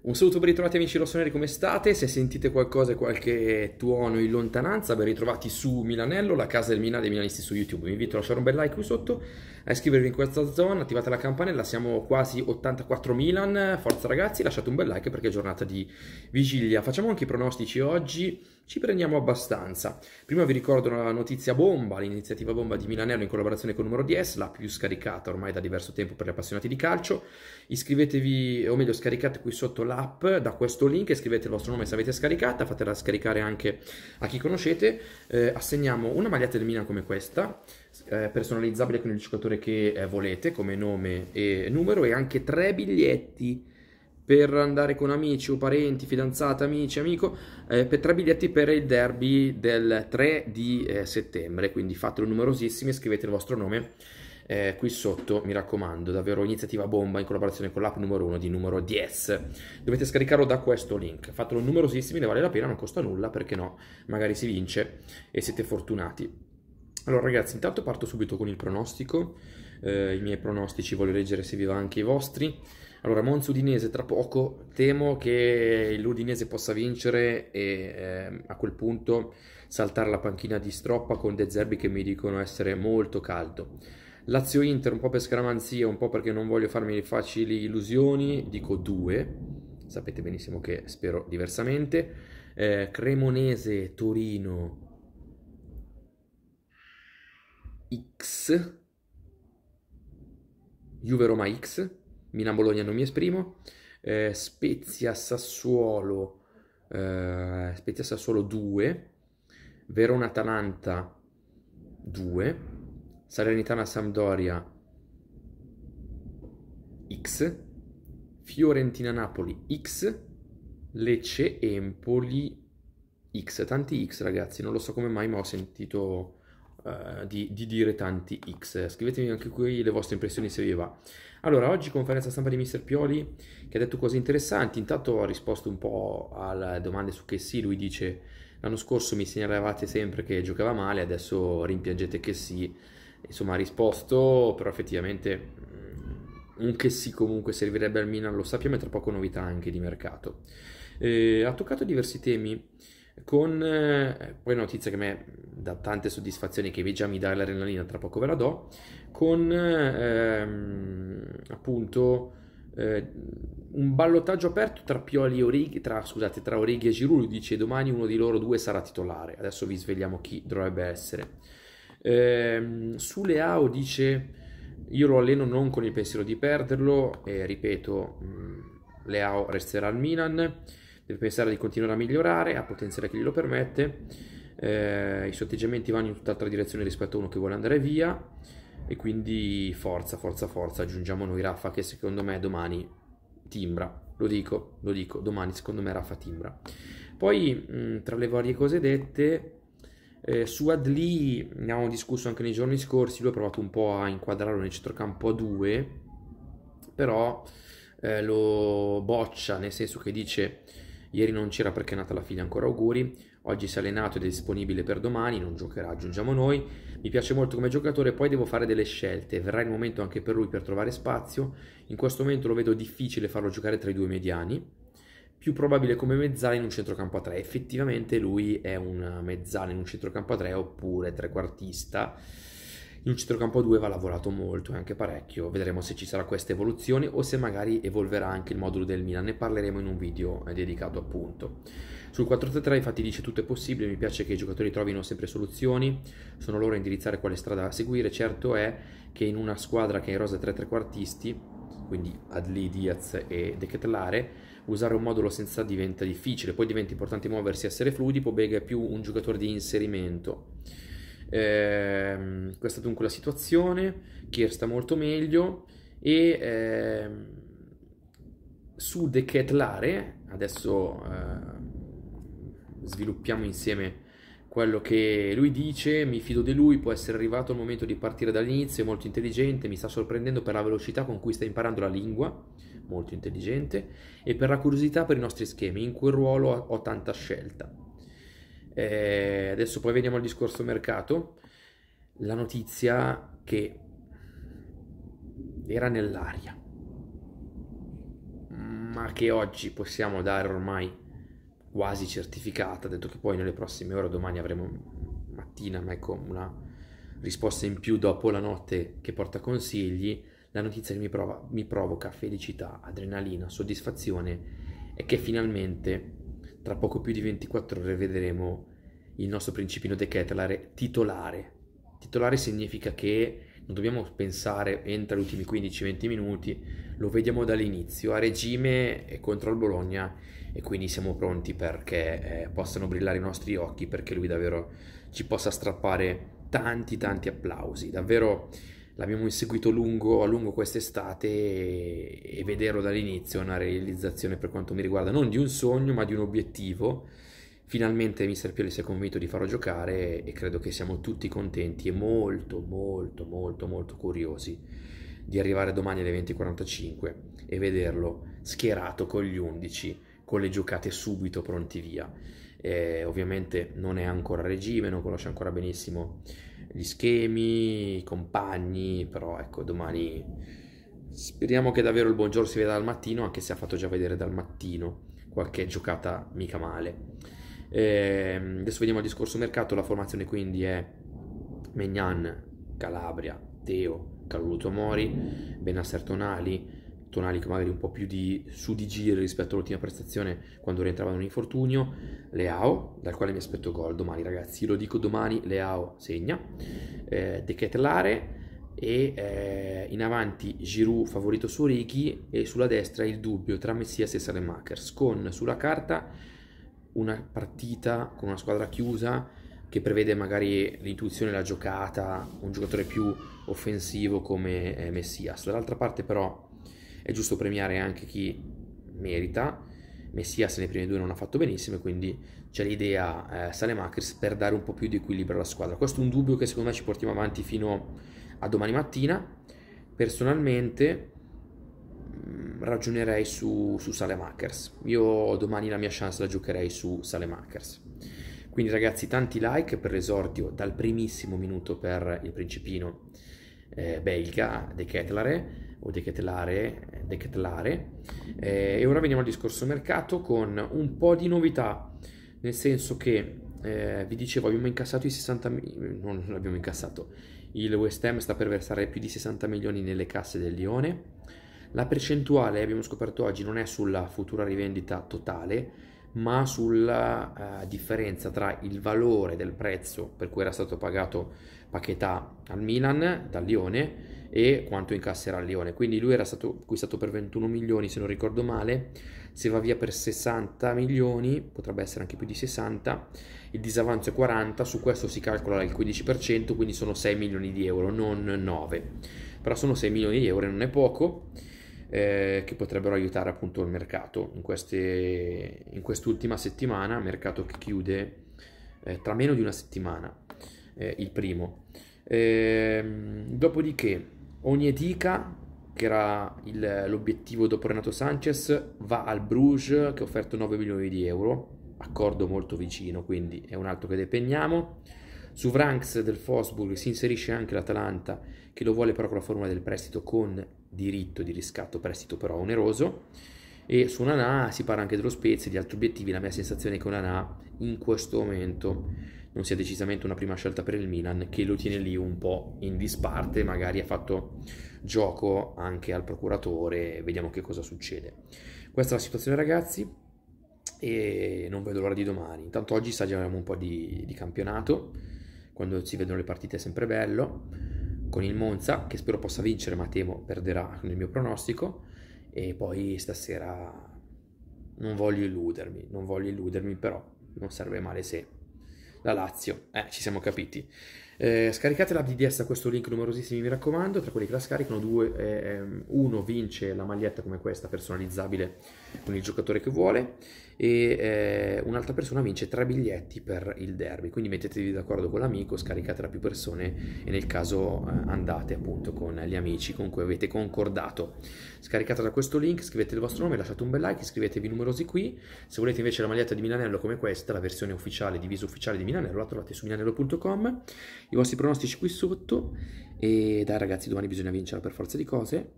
Un saluto ben ritrovati amici rossoneri, come state? Se sentite qualcosa, qualche tuono in lontananza, ben ritrovati su Milanello, la casa del Milan dei milanisti su YouTube. Vi invito a lasciare un bel like qui sotto, a iscrivervi in questa zona, attivate la campanella, siamo quasi 84 Milan, forza ragazzi, lasciate un bel like perché è giornata di vigilia. Facciamo anche i pronostici oggi ci prendiamo abbastanza. Prima vi ricordo la notizia bomba, l'iniziativa bomba di Milanello in collaborazione con Numero DS, la più scaricata ormai da diverso tempo per gli appassionati di calcio. Iscrivetevi, o meglio scaricate qui sotto l'app da questo link, scrivete il vostro nome se avete scaricata, fatela scaricare anche a chi conoscete. Eh, assegniamo una maglietta del Milan come questa, eh, personalizzabile con il giocatore che eh, volete come nome e numero e anche tre biglietti per andare con amici o parenti, fidanzata, amici, amico, eh, per tre biglietti per il derby del 3 di eh, settembre, quindi fatelo numerosissimi e scrivete il vostro nome eh, qui sotto, mi raccomando, davvero iniziativa bomba in collaborazione con l'app numero 1 di numero 10. Dovete scaricarlo da questo link, fatelo numerosissimi, ne vale la pena, non costa nulla, perché no, magari si vince e siete fortunati. Allora ragazzi, intanto parto subito con il pronostico, eh, i miei pronostici voglio leggere se vi va anche i vostri. Allora, Monza Udinese tra poco, temo che l'Udinese possa vincere e eh, a quel punto saltare la panchina di Stroppa con De Zerbi che mi dicono essere molto caldo. Lazio Inter un po' per scaramanzia, un po' perché non voglio farmi facili illusioni, dico due, sapete benissimo che spero diversamente. Eh, Cremonese Torino X Juve Roma X Milan-Bologna non mi esprimo, eh, Spezia-Sassuolo, eh, Spezia-Sassuolo 2, Verona-Atalanta 2, Salernitana-Sampdoria X, Fiorentina-Napoli X, Lecce-Empoli X, tanti X ragazzi, non lo so come mai ma ho sentito eh, di, di, dire tanti X. Scrivetemi anche qui le vostre impressioni se vi va. Allora, oggi conferenza stampa di Mister Pioli che ha detto cose interessanti. Intanto ha risposto un po' alle domande su che sì. Lui dice: L'anno scorso mi segnalavate sempre che giocava male, adesso rimpiangete che sì. Insomma, ha risposto, però effettivamente mm, un che sì comunque servirebbe al Milan, lo sappiamo, e tra poco novità anche di mercato. Eh, ha toccato diversi temi con eh, poi notizia che a me dà tante soddisfazioni che già mi dà l'adrenalina tra poco ve la do con ehm, appunto eh, un ballottaggio aperto tra Pioli e Origi tra, scusate, tra Origi e Giroud dice domani uno di loro due sarà titolare adesso vi svegliamo chi dovrebbe essere eh, su Leao dice io lo alleno non con il pensiero di perderlo e ripeto mm, Leao resterà al Milan deve pensare di continuare a migliorare, a potenziare chi glielo permette, eh, i atteggiamenti vanno in tutt'altra direzione rispetto a uno che vuole andare via e quindi forza, forza, forza, aggiungiamo noi Raffa che secondo me domani timbra, lo dico, lo dico, domani secondo me Raffa timbra. Poi mh, mm, tra le varie cose dette, eh, su Adli ne avevamo discusso anche nei giorni scorsi, lui ha provato un po' a inquadrarlo nel centrocampo a due, però eh, lo boccia, nel senso che dice Ieri non c'era perché è nata la figlia, ancora auguri. Oggi si è allenato ed è disponibile per domani, non giocherà, aggiungiamo noi. Mi piace molto come giocatore, poi devo fare delle scelte. Verrà il momento anche per lui per trovare spazio. In questo momento lo vedo difficile farlo giocare tra i due mediani. Più probabile come mezzale in un centrocampo a 3. Effettivamente lui è un mezzale in un centrocampo a 3 oppure trequartista in un centrocampo 2 va lavorato molto e anche parecchio, vedremo se ci sarà questa evoluzione o se magari evolverà anche il modulo del Milan, ne parleremo in un video eh, dedicato appunto. Sul 4-3-3 infatti dice tutto è possibile, mi piace che i giocatori trovino sempre soluzioni, sono loro a indirizzare quale strada seguire, certo è che in una squadra che è in rosa 3 3 quartisti, quindi Adli, Diaz e De Ketelare, usare un modulo senza diventa difficile, poi diventa importante muoversi, e essere fluidi, Pobega è più un giocatore di inserimento eh, questa dunque la situazione, Kier sta molto meglio e eh, su Decathlare, adesso eh, sviluppiamo insieme quello che lui dice, mi fido di lui, può essere arrivato il momento di partire dall'inizio, è molto intelligente, mi sta sorprendendo per la velocità con cui sta imparando la lingua, molto intelligente, e per la curiosità per i nostri schemi, in quel ruolo ho tanta scelta. Eh, adesso poi veniamo al discorso mercato. La notizia che era nell'aria, ma che oggi possiamo dare ormai quasi certificata, detto che poi nelle prossime ore, domani avremo mattina, ma ecco una risposta in più dopo la notte che porta consigli, la notizia che mi, prova, mi provoca felicità, adrenalina, soddisfazione è che finalmente tra poco più di 24 ore vedremo il nostro principino De Ketelare titolare. Titolare significa che non dobbiamo pensare entra gli ultimi 15-20 minuti, lo vediamo dall'inizio a regime e contro il Bologna e quindi siamo pronti perché eh, possano brillare i nostri occhi, perché lui davvero ci possa strappare tanti tanti applausi. Davvero l'abbiamo inseguito lungo, a lungo quest'estate e, e vederlo dall'inizio è una realizzazione per quanto mi riguarda non di un sogno ma di un obiettivo. Finalmente Mister Pioli si è convinto di farlo giocare e credo che siamo tutti contenti e molto molto molto molto curiosi di arrivare domani alle 20.45 e vederlo schierato con gli 11 con le giocate subito pronti via eh, ovviamente non è ancora a regime, non conosce ancora benissimo gli schemi, i compagni, però ecco domani speriamo che davvero il buongiorno si veda dal mattino, anche se ha fatto già vedere dal mattino qualche giocata mica male. Eh, adesso veniamo al discorso mercato, la formazione quindi è Megnan, Calabria, Teo, Caluluto Mori, Benassertonali, Tonali, Tonali che magari un po' più di su di giri rispetto all'ultima prestazione quando rientrava da un infortunio, Leao, dal quale mi aspetto gol domani ragazzi, lo dico domani, Leao segna, eh, De Ketelare e eh, in avanti Giroud favorito su Righi e sulla destra il dubbio tra Messias e Salemakers, con sulla carta una partita con una squadra chiusa che prevede magari l'intuizione, la giocata, un giocatore più offensivo come eh, Messias. Dall'altra parte però è giusto premiare anche chi merita. Messias nelle prime due non ha fatto benissimo e quindi c'è l'idea eh, Salemakers per dare un po' più di equilibrio alla squadra. Questo è un dubbio che secondo me ci portiamo avanti fino a domani mattina. Personalmente mh, mm, ragionerei su, su Salemakers. Io domani la mia chance la giocherei su Salemakers. Quindi ragazzi tanti like per l'esordio dal primissimo minuto per il principino eh, belga, Decathlare o De Decathlare, Decathlare. Eh, e ora veniamo al discorso mercato con un po' di novità, nel senso che eh, vi dicevo abbiamo incassato i 60 non l'abbiamo incassato, il West Ham sta per versare più di 60 milioni nelle casse del Lione, la percentuale abbiamo scoperto oggi non è sulla futura rivendita totale, ma sulla eh, differenza tra il valore del prezzo per cui era stato pagato Paquetà al Milan dal Lione e quanto incasserà il Lione. Quindi lui era stato acquistato per 21 milioni, se non ricordo male, se va via per 60 milioni, potrebbe essere anche più di 60, il disavanzo è 40, su questo si calcola il 15%, quindi sono 6 milioni di euro, non 9. Però sono 6 milioni di euro e non è poco eh, che potrebbero aiutare appunto il mercato in, queste, in quest'ultima settimana, mercato che chiude eh, tra meno di una settimana, eh, il primo. Ehm, dopodiché ogni Onietica, che era il, l'obiettivo dopo Renato Sanchez, va al Bruges che ha offerto 9 milioni di euro, accordo molto vicino, quindi è un altro che depegniamo. Su Vranks del Fosburg si inserisce anche l'Atalanta che lo vuole però con la formula del prestito con diritto di riscatto prestito però oneroso e su Nanà si parla anche dello Spezia e di altri obiettivi la mia sensazione è che Nanà in questo momento non sia decisamente una prima scelta per il Milan che lo tiene lì un po' in disparte magari ha fatto gioco anche al procuratore vediamo che cosa succede questa è la situazione ragazzi e non vedo l'ora di domani intanto oggi stagiamo un po' di, di campionato quando si vedono le partite è sempre bello con il Monza, che spero possa vincere, ma temo perderà nel mio pronostico. E poi stasera non voglio illudermi, non voglio illudermi, però non sarebbe male se la Lazio, eh, ci siamo capiti. Eh, scaricate l'app di DS a questo link numerosissimi, mi raccomando. Tra quelli che la scaricano, due, eh, uno vince la maglietta come questa, personalizzabile con il giocatore che vuole, e eh, un'altra persona vince tre biglietti per il derby. Quindi mettetevi d'accordo con l'amico, scaricate da più persone e nel caso eh, andate appunto con gli amici con cui avete concordato. Scaricate da questo link, scrivete il vostro nome, lasciate un bel like, iscrivetevi numerosi qui. Se volete invece la maglietta di Milanello come questa, la versione ufficiale, divisa ufficiale di Milanello, la trovate su milanello.com i vostri pronostici qui sotto e dai ragazzi domani bisogna vincere per forza di cose.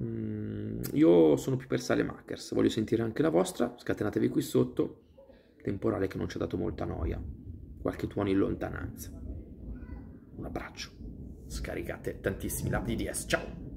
Mm, io sono più per sale Makers, voglio sentire anche la vostra, scatenatevi qui sotto, temporale che non ci ha dato molta noia, qualche tuono in lontananza. Un abbraccio, scaricate tantissimi lati di DS, ciao!